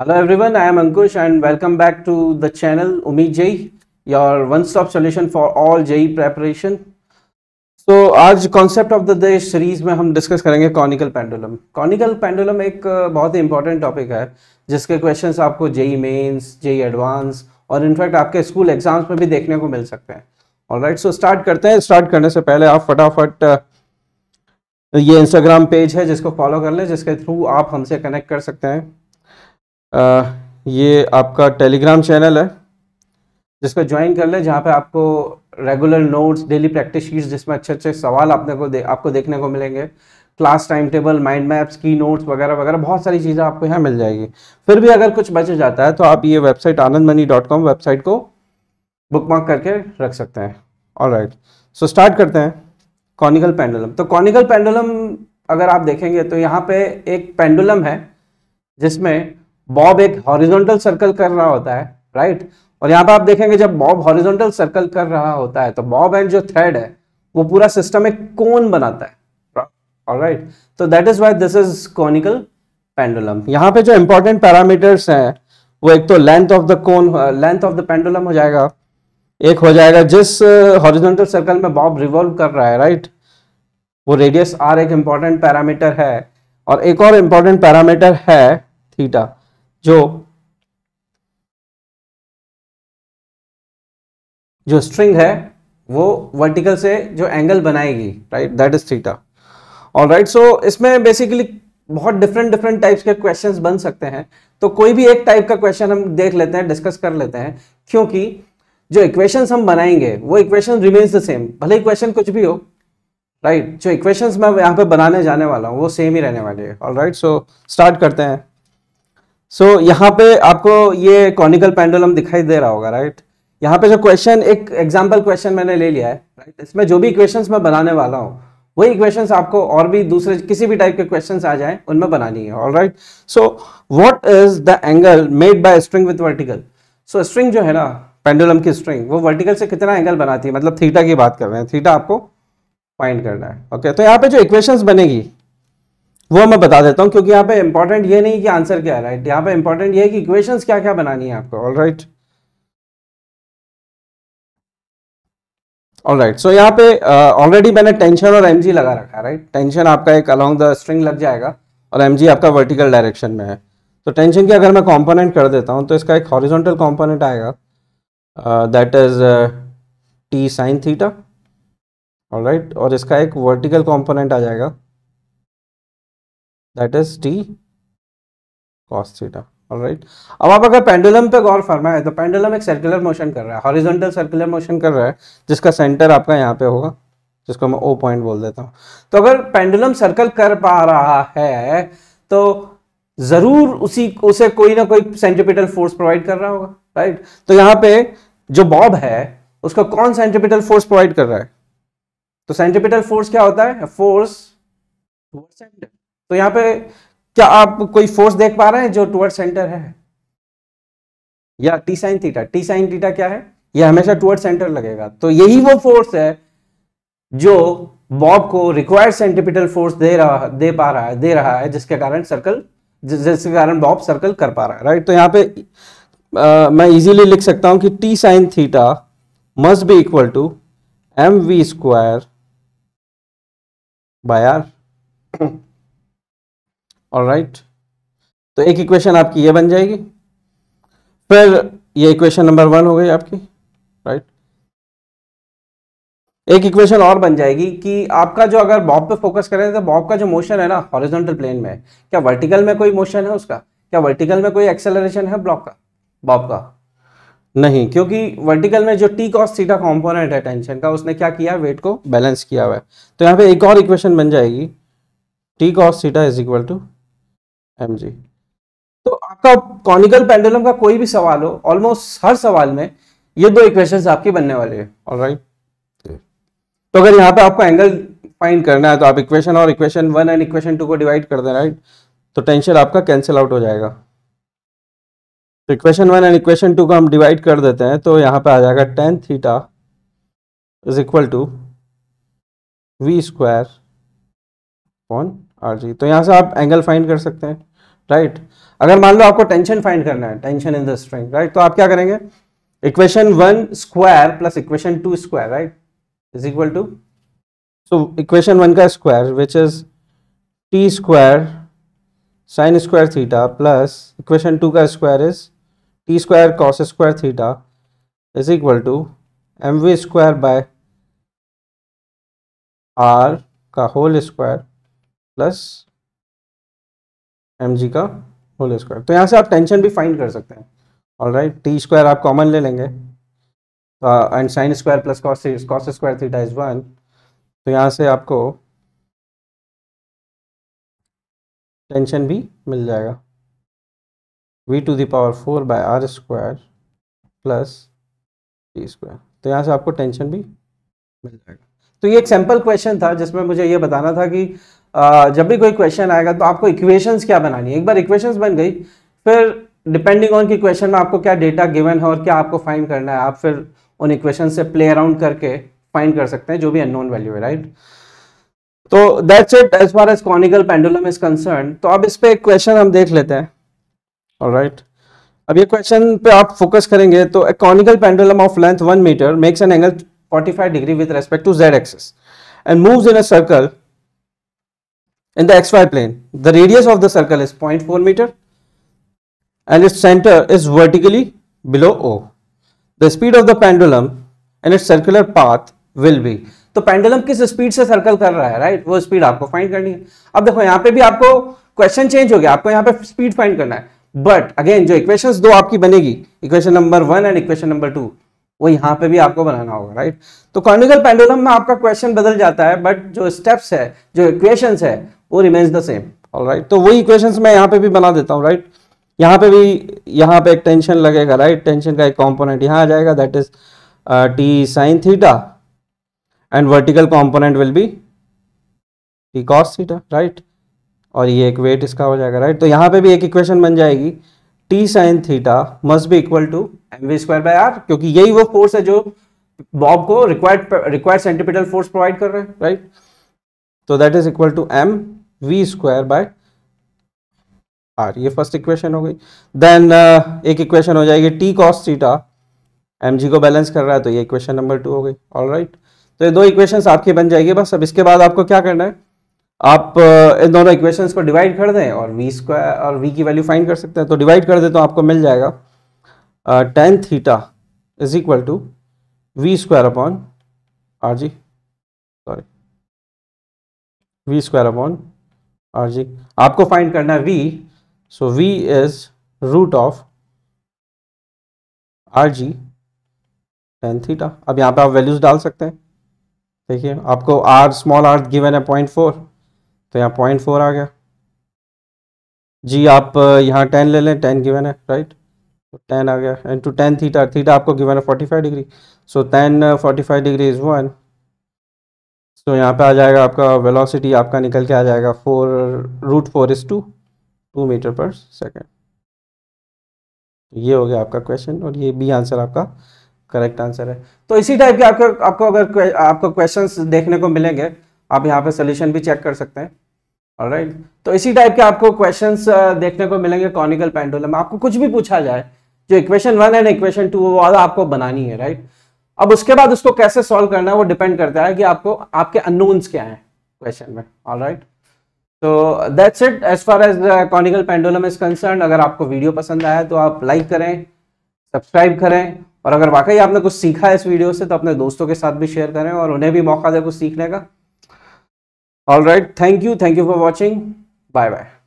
Hello everyone I am Ankush and welcome back to the channel Umeed JEE your one stop solution for all JEE preparation so आज concept of the day series में हम discuss करेंगे conical pendulum conical pendulum एक बहुत ही important topic है जिसके questions आपको जई मेंस, जई एडवांस और इनफैक्ट आपके स्कूल एग्जाम्स में भी देखने को मिल सकते हैं ऑलराइट सो स्टार्ट करते हैं स्टार्ट करने से पहले आप फटाफट ये इंस्टाग्राम पेज है जिसको फॉलो कर लें जिसके थ्रू आप हमसे कनेक्ट कर सकते हैं ये आपका टेलीग्राम चैनल है जिसको ज्वाइन कर ले जहाँ पे आपको regular notes daily practice sheets जिसमें अच्छे अच्छे सवाल आपने को दे, आपको देखने को मिलेंगे class time table mind maps की नोट्स वगैरह वगैरह बहुत सारी चीज़ें आपको यहाँ मिल जाएगी फिर भी अगर कुछ बच जाता है तो आप ये website Anand money dot com website को बुक मार्क करके रख सकते हैं ऑल राइट सो स्टार्ट करते हैं कॉनिकल पेंडुलम तो कॉनिकल पेंडुलम अगर आप देखेंगे तो यहाँ पे एक पेंडुलम है जिसमें बॉब एक हॉरिजॉन्टल सर्कल कर रहा होता है राइट और यहां पर आप देखेंगे जब बॉब हॉरिजॉन्टल सर्कल कर रहा होता है तो बॉब एंड जो थ्रेड है वो पूरा सिस्टम एक कोन बनाता है राइट तो that is why this is conical pendulum यहाँ पे जो इंपॉर्टेंट पैरामीटर्स हैं वो एक तो length of the cone length of the pendulum हो जाएगा एक हो जाएगा जिस हॉरिजॉन्टल uh, सर्कल में बॉब रिवॉल्व कर रहा है राइट वो रेडियस आर एक इंपॉर्टेंट पैरामीटर है और एक और इंपॉर्टेंट पैरामीटर है थीटा जो जो स्ट्रिंग है वो वर्टिकल से जो एंगल बनाएगी right that is theta all right so इसमें बेसिकली बहुत डिफरेंट डिफरेंट टाइप्स के क्वेश्चंस बन सकते हैं तो कोई भी एक टाइप का क्वेश्चन हम देख लेते हैं डिस्कस कर लेते हैं क्योंकि जो इक्वेशंस हम बनाएंगे वो इक्वेशन रिमेन्स द सेम भले ही क्वेश्चन कुछ भी हो राइट right? जो इक्वेशंस मैं यहाँ पे बनाने जाने वाला हूँ वो सेम ही रहने वाली है ऑल राइट सो स्टार्ट करते हैं सो so, यहाँ पे आपको ये कॉनिकल पेंडुलम दिखाई दे रहा होगा राइट यहाँ पे जो क्वेश्चन एक एग्जाम्पल क्वेश्चन मैंने ले लिया है राइट इसमें जो भी इक्वेशंस मैं बनाने वाला हूँ वही इक्वेशंस आपको और भी दूसरे किसी भी टाइप के क्वेश्चंस आ जाएं उनमें बनानी है all right so what is the angle made by string with vertical so string जो है ना पेंडुलम की स्ट्रिंग वो वर्टिकल से कितना एंगल बनाती है मतलब थीटा की बात कर रहे हैं थीटा आपको फाइंड करना है ओके okay, तो यहाँ पे जो इक्वेशन बनेगी वो मैं बता देता हूँ क्योंकि यहाँ पे इंपॉर्टेंट ये नहीं कि आंसर क्या है राइट यहाँ पे इंपॉर्टेंट ये है कि इक्वेशन क्या क्या बनानी है आपको all right all right so यहाँ पे ऑलरेडी uh, मैंने टेंशन और एमजी लगा रखा है राइट टेंशन आपका एक अलॉन्ग द स्ट्रिंग लग जाएगा और एमजी आपका वर्टिकल डायरेक्शन में है तो टेंशन की अगर मैं कॉम्पोनेंट कर देता हूँ तो इसका एक हॉरिजोंटल कॉम्पोनेंट आएगा that is T sine theta all right और इसका एक वर्टिकल कॉम्पोनेंट आ जाएगा that is T cos theta all right अब आप अगर पेंडुलम पे गौर फरमाए तो पेंडुलम एक सर्कुलर मोशन कर रहा है हॉरिजॉन्टल सर्कुलर मोशन कर रहा है जिसका सेंटर आपका यहाँ पे होगा जिसको मैं ओ पॉइंट बोल देता हूँ तो अगर पेंडुलम सर्कल कर पा रहा है तो ज़रूर उसी उसे कोई ना कोई सेंट्रीपिटल फोर्स प्रोवाइड कर रहा होगा राइट तो यहाँ पे जो बॉब है उसका कौन सेंट्रीपिटल फोर्स प्रोवाइड कर रहा है तो सेंट्रीपिटल फोर्स क्या होता है फोर्स सेंटर तो यहां पे क्या आप कोई फोर्स देख पा रहे हैं जो टुवर्ड सेंटर है या T sine theta T sine theta क्या है यह हमेशा टुवर्ड सेंटर लगेगा तो यही वो फोर्स है जो बॉब को रिक्वायर्ड सेंटिपिटल फोर्स दे रहा दे पा रहा है दे रहा है जिसके कारण सर्कल जिसके कारण बॉब सर्कल कर पा रहा है राइट तो यहां पे आ, मैं इजीली लिख सकता हूं कि T sine theta must be equal to m v square by r और राइट तो एक इक्वेशन आपकी ये बन जाएगी फिर ये इक्वेशन नंबर वन हो गई आपकी राइट एक इक्वेशन और बन जाएगी कि आपका जो अगर बॉब पे फोकस करें तो बॉब का जो मोशन है ना हॉरिजॉन्टल प्लेन में क्या वर्टिकल में कोई मोशन है उसका क्या वर्टिकल में कोई एक्सेलरेशन है ब्लॉक का बॉब का नहीं क्योंकि वर्टिकल में जो टी कॉस सीटा कॉम्पोनेंट है टेंशन का उसने क्या किया वेट को बैलेंस किया हुआ है तो यहाँ पे एक और इक्वेशन बन जाएगी T cos theta is equal to m g तो आपका कॉनिकल पेंडुलम का कोई भी सवाल हो ऑलमोस्ट हर सवाल में ये दो इक्वेशंस आपके बनने वाले हैं तो अगर यहाँ पे आपको एंगल फाइंड करना है तो आप इक्वेशन और equation one and equation two को डिवाइड कर दें राइट तो टेंशन आपका कैंसिल आउट हो जाएगा तो equation one and equation two को हम डिवाइड कर देते हैं तो यहाँ पे आ जाएगा tan theta is equal to v square on r g तो यहाँ से आप एंगल फाइंड कर सकते हैं राइट अगर मान लो आपको टेंशन फाइंड करना है tension in the string right तो आप क्या करेंगे equation one square plus equation two square right is equal to so equation one का square which is T square sine square theta plus equation two का square is T square cos square theta is equal to m v square by r का whole square plus m g का whole square तो यहाँ से आप tension भी find कर सकते हैं ऑल राइट टी स्क्वायर आप कॉमन ले लेंगे and sine square plus cos square theta is one तो यहाँ से आपको टेंशन भी मिल जाएगा v to the power four by r square plus T square तो यहाँ से आपको टेंशन भी मिल जाएगा तो ये एक सैम्पल क्वेश्चन था जिसमें मुझे ये बताना था कि जब भी कोई क्वेश्चन आएगा तो आपको इक्वेशंस क्या बनानी है एक बार इक्वेशंस बन गई फिर डिपेंडिंग ऑन कि क्वेश्चन में आपको क्या डेटा गिवन है और क्या आपको फाइंड करना है आप फिर उन इक्वेशन से प्ले अराउंड करके फाइंड कर सकते हैं जो भी अननोन वैल्यू है राइट तो that's it as far as conical pendulum is concern तो अब इस पर एक क्वेश्चन हम देख लेते हैं राइट right. अब ये क्वेश्चन पे आप फोकस करेंगे तो a conical pendulum of length one metre makes an angle 45 degree with respect to z axis and moves in a circle in the xy plane. The radius of the circle is 0.4 meter and its center is vertically below O. The speed of the pendulum and its circular path will be. तो pendulum किस speed से circle कर रहा है right right? वो speed आपको find करनी है अब देखो यहाँ पे भी आपको क्वेश्चन चेंज हो गया आपको यहाँ पे स्पीड फाइंड करना है बट अगेन जो इक्वेशंस दो आपकी बनेगी equation number one and equation number two वो यहाँ पे भी आपको बनाना होगा राइट तो कॉर्निकल पेंडुलम में आपका क्वेश्चन बदल जाता है बट जो स्टेप्स है जो इक्वेशंस है वो remains the same all right तो वही इक्वेशन मैं यहाँ पे भी बना देता हूँ राइट right? यहाँ पे भी यहाँ पे एक टेंशन लगेगा राइट right? टेंशन का एक कॉम्पोनेंट यहाँ आ जाएगा that is T sine theta and vertical component will be T cos theta right और ये एक वेट इसका हो जाएगा राइट right? तो यहाँ पे भी एक इक्वेशन बन जाएगी टी साइन थीटा मस्ट भी equal to m v square by r क्योंकि यही वो फोर्स है जो बॉब को required required centripetal force provide कर रहे हैं राइट तो that is equal to m v square by r ये फर्स्ट इक्वेशन हो गई देन uh, एक इक्वेशन हो जाएगी T cos theta m g को बैलेंस कर रहा है तो ये इक्वेशन नंबर टू हो गई ऑल राइट तो ये दो इक्वेशंस आपकी बन जाएगी बस अब इसके बाद आपको क्या करना है आप uh, इन दोनों इक्वेशंस को डिवाइड कर दें और वी स्क्वायर और वी की वैल्यू फाइंड कर सकते हैं तो डिवाइड कर दें तो आपको मिल जाएगा tan theta is equal to v square upon r g sorry v square upon r g आपको फाइंड करना है v so v is root of r g tan theta अब यहाँ पे आप वैल्यूज डाल सकते हैं देखिए आपको आर स्मॉल आर गिवन है पॉइंट फोर तो यहाँ पॉइंट फोर आ गया जी आप यहाँ टेन ले लें टेन गिवन है राइट तो टेन आ गया and to tan theta theta आपको गिवन है forty five degree so tan forty five degree is one so so, यहाँ पे आ जाएगा आपका वेलोसिटी आपका निकल के आ जाएगा four root four is two two metre per second ये हो गया आपका क्वेश्चन और ये बी आंसर आपका करेक्ट आंसर है तो इसी टाइप के आपको आपको अगर आपको क्वेश्चन देखने को मिलेंगे आप यहाँ पे सोल्यूशन भी चेक कर सकते हैं राइट right. तो इसी टाइप के आपको क्वेश्चंस देखने को मिलेंगे कॉनिकल पेंडुलम आपको कुछ भी पूछा जाए जो equation one and equation two वो आपको बनानी है राइट right? अब उसके बाद उसको कैसे सॉल्व करना है वो डिपेंड करता है कि आपको आपके अननोन्स क्या हैं क्वेश्चन में ऑल राइट तो that's it as far as conical pendulum is concern अगर आपको वीडियो पसंद आया तो आप लाइक करें सब्सक्राइब करें और अगर वाकई आपने कुछ सीखा है इस वीडियो से तो अपने दोस्तों के साथ भी शेयर करें और उन्हें भी मौका दें कुछ सीखने का all right thank you thank you for watching bye bye